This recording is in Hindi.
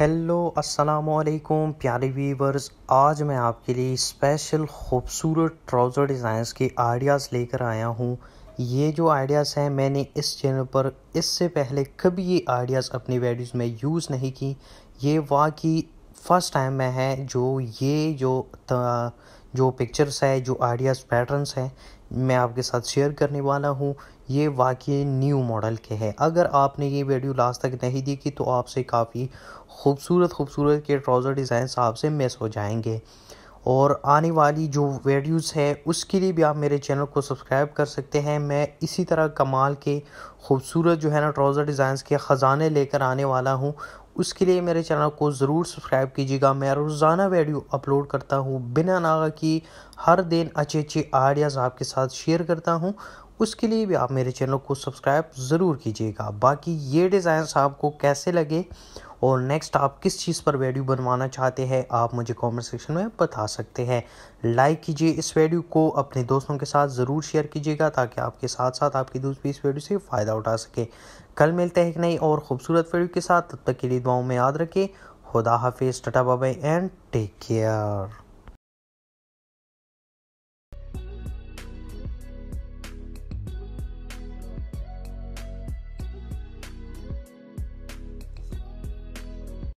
हेलो अस्सलाम वालेकुम प्यारे व्यूवर्स आज मैं आपके लिए स्पेशल खूबसूरत ट्राउज़र डिज़ाइंस के आइडियाज़ लेकर आया हूँ ये जो आइडियाज़ हैं मैंने इस चैनल पर इससे पहले कभी ये आइडियाज़ अपनी वीडियोज़ में यूज़ नहीं की ये वाकई फ़र्स्ट टाइम में है जो ये जो जो पिक्चर्स है जो आइडियाज़ पैटर्नस हैं मैं आपके साथ शेयर करने वाला हूँ ये वाकई न्यू मॉडल के हैं अगर आपने ये वीडियो लास्ट तक नहीं देखी तो आपसे काफ़ी खूबसूरत खूबसूरत के ट्राउज़र डिज़ाइंस आपसे मिस हो जाएंगे और आने वाली जो वीडियोस है उसके लिए भी आप मेरे चैनल को सब्सक्राइब कर सकते हैं मैं इसी तरह कमाल के खूबसूरत जो है ना ट्राउज़र डिज़ाइंस के ख़ज़ाने लेकर आने वाला हूँ उसके लिए मेरे चैनल को ज़रूर सब्सक्राइब कीजिएगा मैं रोज़ाना वीडियो अपलोड करता हूँ बिना नागा की हर दिन अच्छे अच्छे आइडियाज़ आपके साथ शेयर करता हूँ उसके लिए भी आप मेरे चैनल को सब्सक्राइब ज़रूर कीजिएगा बाकी ये डिज़ाइन आपको कैसे लगे और नेक्स्ट आप किस चीज़ पर वीडियो बनवाना चाहते हैं आप मुझे कमेंट सेक्शन में बता सकते हैं लाइक कीजिए इस वीडियो को अपने दोस्तों के साथ ज़रूर शेयर कीजिएगा ताकि आपके साथ साथ आपके दोस्त भी इस वीडियो से फ़ायदा उठा सकें कल मिलते हैं एक नई और खूबसूरत वीडियो के साथ तब तक के लिए दुआओं में याद रखें खुदा हाफिज़ टाटा बाबा एंड टेक केयर